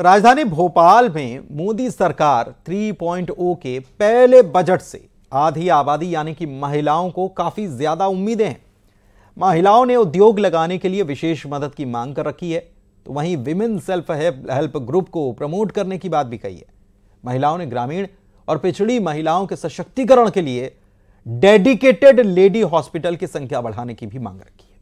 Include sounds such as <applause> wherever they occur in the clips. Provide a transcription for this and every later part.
राजधानी भोपाल में मोदी सरकार 3.0 के पहले बजट से आधी आबादी यानी कि महिलाओं को काफ़ी ज़्यादा उम्मीदें हैं महिलाओं ने उद्योग लगाने के लिए विशेष मदद की मांग कर रखी है तो वहीं विमेन सेल्फ हेल्प ग्रुप को प्रमोट करने की बात भी कही है महिलाओं ने ग्रामीण और पिछड़ी महिलाओं के सशक्तिकरण के लिए डेडिकेटेड लेडी हॉस्पिटल की संख्या बढ़ाने की भी मांग रखी है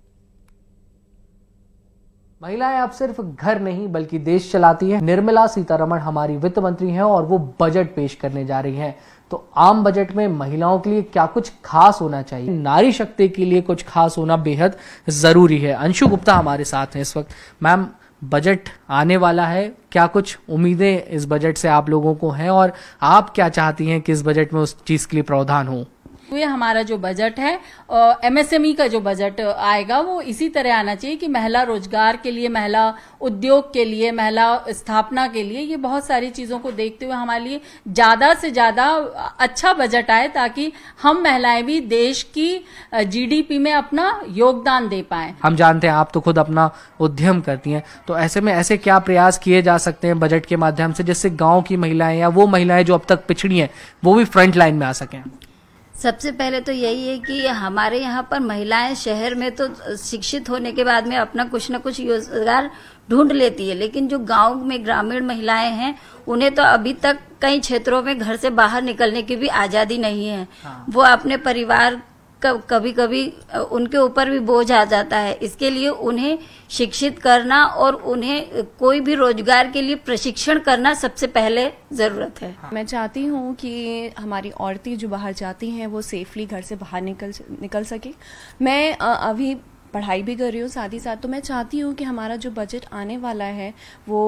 महिलाएं अब सिर्फ घर नहीं बल्कि देश चलाती हैं निर्मला सीतारमण हमारी वित्त मंत्री हैं और वो बजट पेश करने जा रही हैं तो आम बजट में महिलाओं के लिए क्या कुछ खास होना चाहिए नारी शक्ति के लिए कुछ खास होना बेहद जरूरी है अंशु गुप्ता हमारे साथ हैं इस वक्त मैम बजट आने वाला है क्या कुछ उम्मीदें इस बजट से आप लोगों को हैं और आप क्या चाहती हैं कि इस बजट में उस चीज के लिए प्रावधान हों हुए हमारा जो बजट है एमएसएमई e का जो बजट आएगा वो इसी तरह आना चाहिए कि महिला रोजगार के लिए महिला उद्योग के लिए महिला स्थापना के लिए ये बहुत सारी चीजों को देखते हुए हमारे लिए ज्यादा से ज्यादा अच्छा बजट आए ताकि हम महिलाएं भी देश की जीडीपी में अपना योगदान दे पाए हम जानते हैं आप तो खुद अपना उद्यम करती हैं तो ऐसे में ऐसे क्या प्रयास किए जा सकते हैं बजट के माध्यम से जिससे गांव की महिलाएं या वो महिलाएं जो अब तक पिछड़ी हैं वो भी फ्रंट लाइन में आ सकें सबसे पहले तो यही है कि हमारे यहाँ पर महिलाएं शहर में तो शिक्षित होने के बाद में अपना कुछ ना कुछ रोजगार ढूंढ लेती है लेकिन जो गांव में ग्रामीण महिलाएं हैं उन्हें तो अभी तक कई क्षेत्रों में घर से बाहर निकलने की भी आज़ादी नहीं है हाँ। वो अपने परिवार कभी कभी उनके ऊपर भी बोझ आ जाता है इसके लिए उन्हें शिक्षित करना और उन्हें कोई भी रोजगार के लिए प्रशिक्षण करना सबसे पहले ज़रूरत है हाँ। मैं चाहती हूँ कि हमारी औरतें जो बाहर जाती हैं वो सेफली घर से बाहर निकल निकल सके मैं अभी पढ़ाई भी कर रही हूँ साथ ही साथ तो मैं चाहती हूँ कि हमारा जो बजट आने वाला है वो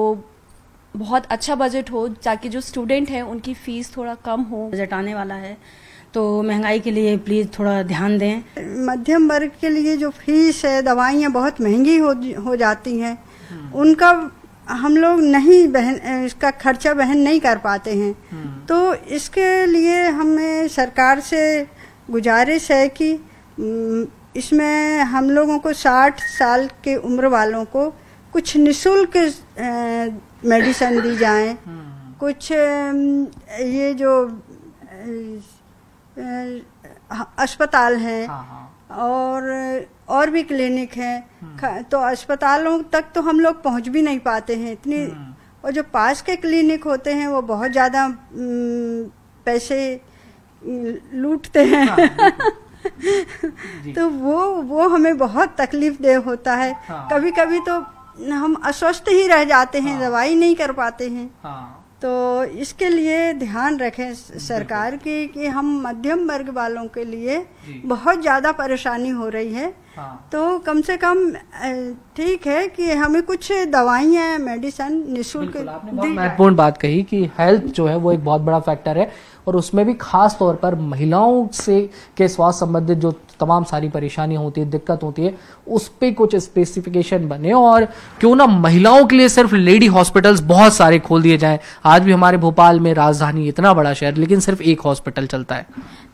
बहुत अच्छा बजट हो ताकि जो स्टूडेंट हैं उनकी फीस थोड़ा कम हो बजट आने वाला है तो महंगाई के लिए प्लीज़ थोड़ा ध्यान दें मध्यम वर्ग के लिए जो फीस है दवाइयाँ बहुत महंगी हो हो जाती हैं हम्म। उनका हम लोग नहीं बहन इसका खर्चा बहन नहीं कर पाते हैं हम्म। तो इसके लिए हमें सरकार से गुजारिश है कि इसमें हम लोगों को 60 साल के उम्र वालों को कुछ निशुल्क मेडिसन दी जाए हम्म। कुछ ये जो अस्पताल हैं हाँ, हाँ, और और भी क्लिनिक हैं हम्म। तो अस्पतालों तक तो हम लोग पहुंच भी नहीं पाते हैं इतनी हम्म। और जो पास के क्लिनिक होते हैं वो बहुत ज़्यादा पैसे लूटते हैं हाँ, <laughs> तो वो वो हमें बहुत तकलीफ देह होता है हाँ। कभी कभी तो हम अस्वस्थ ही रह जाते हैं हाँ। दवाई नहीं कर पाते हैं हाँ। तो इसके लिए ध्यान रखें सरकार की कि हम मध्यम वर्ग वालों के लिए बहुत ज़्यादा परेशानी हो रही है हाँ। तो कम से कम ठीक है कि हमें कुछ दवाइयाँ मेडिसिन निःशुल्क महत्वपूर्ण बात कही कि हेल्थ जो है वो एक बहुत बड़ा फैक्टर है और उसमें भी खास तौर पर महिलाओं से के स्वास्थ्य संबंधित जो तमाम सारी परेशानियां होती है दिक्कत होती है उस पर कुछ स्पेसिफिकेशन बने और क्यों ना महिलाओं के लिए सिर्फ लेडी हॉस्पिटल्स बहुत सारे खोल दिए जाएं आज भी हमारे भोपाल में राजधानी इतना बड़ा शहर लेकिन सिर्फ एक हॉस्पिटल चलता है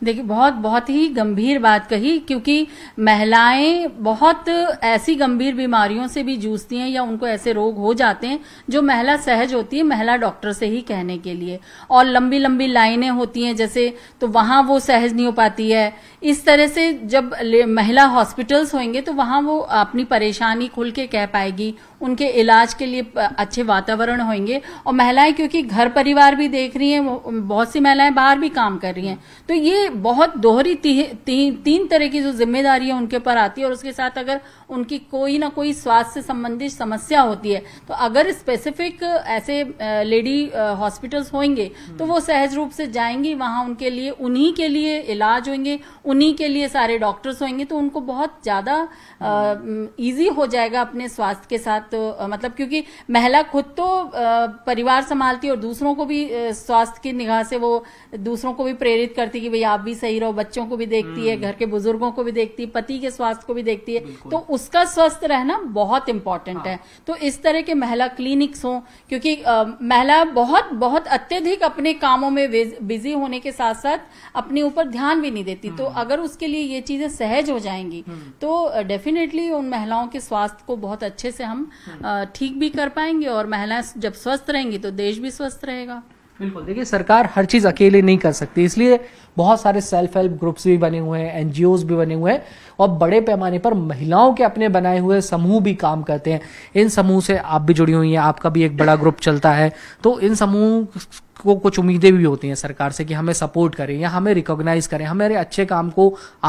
देखिए बहुत बहुत ही गंभीर बात कही क्योंकि महिलाएं महिलाएं बहुत ऐसी गंभीर बीमारियों से भी जूझती हैं या उनको ऐसे रोग हो जाते हैं जो महिला सहज होती है महिला डॉक्टर से ही कहने के लिए और लंबी लंबी लाइनें होती हैं जैसे तो वहां वो सहज नहीं हो पाती है इस तरह से जब महिला हॉस्पिटल्स होंगे तो वहां वो अपनी परेशानी खुल के कह पाएगी उनके इलाज के लिए अच्छे वातावरण होंगे और महिलाएं क्योंकि घर परिवार भी देख रही हैं बहुत सी महिलाएं बाहर भी काम कर रही हैं तो ये बहुत दोहरी ती, ती, तीन तरह की जो जिम्मेदारी है उनके ऊपर आती आती है और उसके साथ अगर उनकी कोई ना कोई स्वास्थ्य संबंधित समस्या होती है तो अगर स्पेसिफिक ऐसे लेडी हॉस्पिटल्स होंगे तो वो सहज रूप से जाएंगी वहां उनके लिए उन्हीं के लिए इलाज होंगे उन्हीं के लिए सारे डॉक्टर्स होंगे तो उनको बहुत ज्यादा ईजी हो जाएगा अपने स्वास्थ्य के साथ मतलब क्योंकि महिला खुद तो परिवार संभालती है और दूसरों को भी स्वास्थ्य की निगाह से वो दूसरों को भी प्रेरित करती कि भाई आप भी सही रहो बच्चों को भी देखती है हम्म। घर के बुजुर्गों को भी देखती है पति के स्वास्थ्य स्वास्थ्य को भी देखती है तो उसका स्वस्थ रहना बहुत इंपॉर्टेंट हाँ। है तो इस तरह के महिला क्लिनिक्स हों क्योंकि महिला बहुत बहुत अत्यधिक अपने कामों में बिजी होने के साथ साथ अपने ऊपर ध्यान भी नहीं देती तो हम्म। अगर उसके लिए ये चीजें सहज हो जाएंगी हम्म। तो डेफिनेटली उन महिलाओं के स्वास्थ्य को बहुत अच्छे से हम हम्म। ठीक भी कर पाएंगे और महिलाएं जब स्वस्थ रहेंगी तो देश भी स्वस्थ रहेगा बिल्कुल देखिए सरकार हर चीज़ अकेले नहीं कर सकती इसलिए बहुत सारे सेल्फ हेल्प ग्रुप्स भी बने हुए हैं एनजीओ भी बने हुए हैं और बड़े पैमाने पर महिलाओं के अपने बनाए हुए समूह भी काम करते हैं इन समूह से आप भी जुड़ी हुई हैं आपका भी एक बड़ा ग्रुप चलता है तो इन समूह को कुछ उम्मीदें भी होती हैं सरकार से कि हमें सपोर्ट करें या हमें रिकॉग्नाइज करें हमारे अच्छे काम को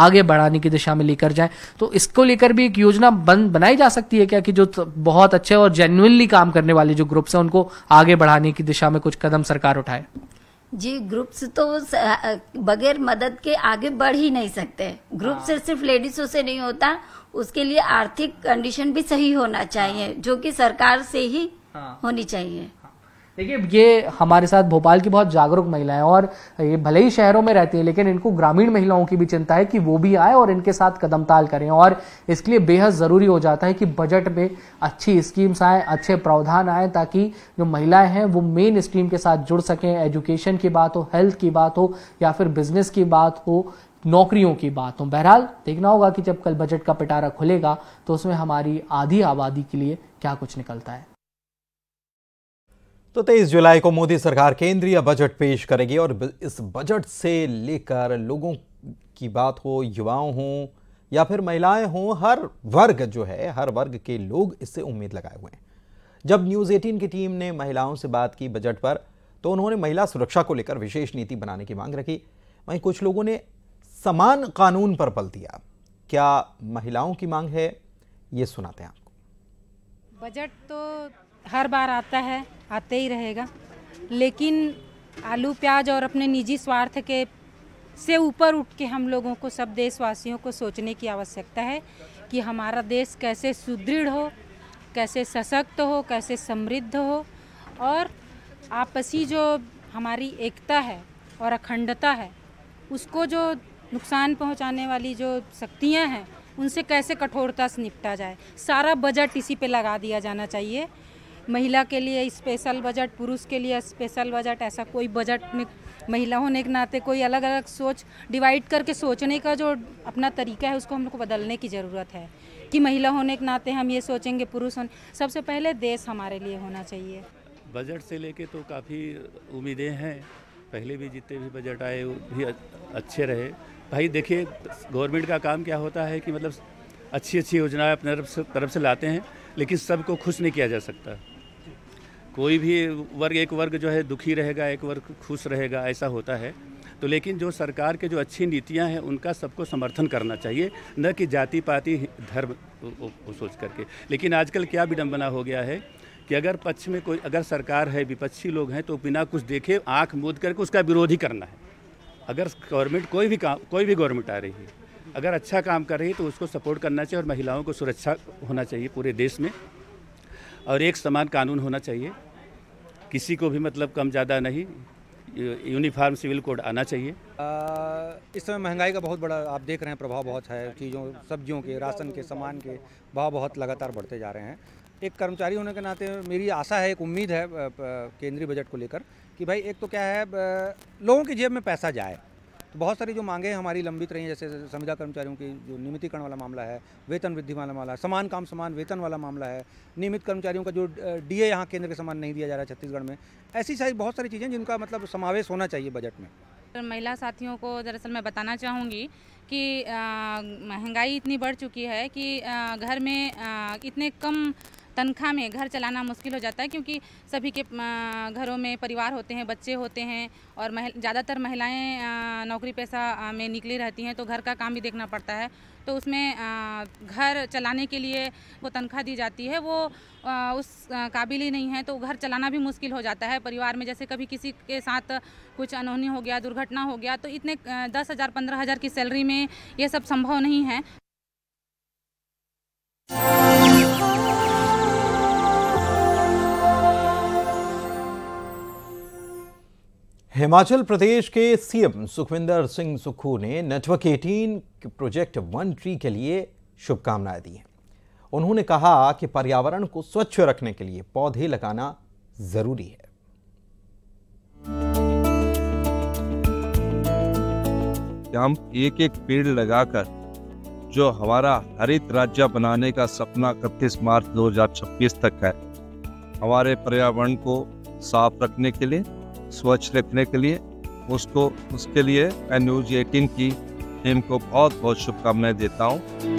आगे बढ़ाने की दिशा में लेकर जाए तो इसको लेकर भी एक योजना बन बनाई जा सकती है क्या कि जो बहुत अच्छे और जेन्यनली काम करने वाले जो ग्रुप्स हैं उनको आगे बढ़ाने की दिशा में कुछ कदम सरकार उठाए जी ग्रुप्स तो बगैर मदद के आगे बढ़ ही नहीं सकते ग्रुप हाँ। से सिर्फ लेडीजों से नहीं होता उसके लिए आर्थिक कंडीशन भी सही होना चाहिए हाँ। जो कि सरकार से ही हाँ। होनी चाहिए देखिए ये हमारे साथ भोपाल की बहुत जागरूक महिलाएं और ये भले ही शहरों में रहती हैं लेकिन इनको ग्रामीण महिलाओं की भी चिंता है कि वो भी आए और इनके साथ कदम ताल करें और इसके लिए बेहद ज़रूरी हो जाता है कि बजट में अच्छी स्कीम्स आए अच्छे प्रावधान आए ताकि जो महिलाएं हैं वो मेन स्ट्रीम के साथ जुड़ सकें एजुकेशन की बात हो हेल्थ की बात हो या फिर बिजनेस की बात हो नौकरियों की बात हो बहरहाल देखना होगा कि जब कल बजट का पिटारा खुलेगा तो उसमें हमारी आधी आबादी के लिए क्या कुछ निकलता है तो तेईस जुलाई को मोदी सरकार केंद्रीय बजट पेश करेगी और इस बजट से लेकर लोगों की बात हो युवाओं हो या फिर महिलाएं हों हर वर्ग जो है हर वर्ग के लोग इससे उम्मीद लगाए हुए हैं जब न्यूज़ 18 की टीम ने महिलाओं से बात की बजट पर तो उन्होंने महिला सुरक्षा को लेकर विशेष नीति बनाने की मांग रखी वहीं कुछ लोगों ने समान कानून पर बल दिया क्या महिलाओं की मांग है ये सुनाते हैं आपको बजट तो हर बार आता है आते ही रहेगा लेकिन आलू प्याज और अपने निजी स्वार्थ के से ऊपर उठ के हम लोगों को सब देशवासियों को सोचने की आवश्यकता है कि हमारा देश कैसे सुदृढ़ हो कैसे सशक्त हो कैसे समृद्ध हो और आपसी जो हमारी एकता है और अखंडता है उसको जो नुकसान पहुंचाने वाली जो शक्तियां हैं उनसे कैसे कठोरता से निपटा जाए सारा बजट इसी पे लगा दिया जाना चाहिए महिला के लिए स्पेशल बजट पुरुष के लिए स्पेशल बजट ऐसा कोई बजट में महिला होने के नाते कोई अलग अलग सोच डिवाइड करके सोचने का जो अपना तरीका है उसको हम लोग को बदलने की ज़रूरत है कि महिला होने के नाते हम ये सोचेंगे पुरुष होने सबसे पहले देश हमारे लिए होना चाहिए बजट से लेके तो काफ़ी उम्मीदें हैं पहले भी जितने भी बजट आए वो भी अच्छे रहे भाई देखिए गवर्नमेंट का काम क्या होता है कि मतलब अच्छी अच्छी योजनाएं अपने तरफ से लाते हैं लेकिन सबको खुश नहीं किया जा सकता कोई भी वर्ग एक वर्ग जो है दुखी रहेगा एक वर्ग खुश रहेगा ऐसा होता है तो लेकिन जो सरकार के जो अच्छी नीतियां हैं उनका सबको समर्थन करना चाहिए न कि जाति पाति धर्म सोच करके लेकिन आजकल क्या विडम्बना हो गया है कि अगर पक्ष में कोई अगर सरकार है विपक्षी लोग हैं तो बिना कुछ देखे आँख मूद करके उसका विरोध ही करना है अगर गवर्नमेंट कोई भी काम कोई भी गवर्नमेंट आ रही है अगर अच्छा काम कर रही है तो उसको सपोर्ट करना चाहिए और महिलाओं को सुरक्षा होना चाहिए पूरे देश में और एक समान कानून होना चाहिए किसी को भी मतलब कम ज़्यादा नहीं यूनिफॉर्म सिविल कोड आना चाहिए आ, इस समय महंगाई का बहुत बड़ा आप देख रहे हैं प्रभाव बहुत है चीज़ों सब्जियों के राशन के सामान के भाव बहुत लगातार बढ़ते जा रहे हैं एक कर्मचारी होने के नाते मेरी आशा है एक उम्मीद है केंद्रीय बजट को लेकर कि भाई एक तो क्या है लोगों की जेब में पैसा जाए तो बहुत सारी जो मांगे हमारी लंबित रही हैं जैसे संविदा कर्मचारियों की जो नियमितीकरण वाला मामला है वेतन वृद्धि वाला मामला समान काम समान वेतन वाला मामला है नियमित कर्मचारियों का जो डी ए यहाँ केंद्र के समान नहीं दिया जा रहा है छत्तीसगढ़ में ऐसी सारी बहुत सारी चीज़ें जिनका मतलब समावेश होना चाहिए बजट में महिला साथियों को दरअसल मैं बताना चाहूँगी कि महंगाई इतनी बढ़ चुकी है कि घर में इतने कम तनख्वाह में घर चलाना मुश्किल हो जाता है क्योंकि सभी के घरों में परिवार होते हैं बच्चे होते हैं और मह, ज़्यादातर महिलाएं नौकरी पैसा में निकली रहती हैं तो घर का काम भी देखना पड़ता है तो उसमें घर चलाने के लिए वो तनख्वाह दी जाती है वो उस काबिल ही नहीं है तो घर चलाना भी मुश्किल हो जाता है परिवार में जैसे कभी किसी के साथ कुछ अनहोनी हो गया दुर्घटना हो गया तो इतने दस हज़ार पंद्रह हज़ार की सैलरी में ये सब संभव नहीं है हिमाचल प्रदेश के सीएम सुखविंदर सिंह सुक्खू ने नेटवर्क 18 प्रोजेक्ट वन ट्री के लिए शुभकामनाएं दी हैं उन्होंने कहा कि पर्यावरण को स्वच्छ रखने के लिए पौधे लगाना जरूरी है हम एक एक पेड़ लगाकर जो हमारा हरित राज्य बनाने का सपना इकतीस मार्च 2026 तक है हमारे पर्यावरण को साफ रखने के लिए स्वच्छ रखने के लिए उसको उसके लिए एन न्यूज एटीन की टीम को बहुत बहुत शुभकामनाएं देता हूँ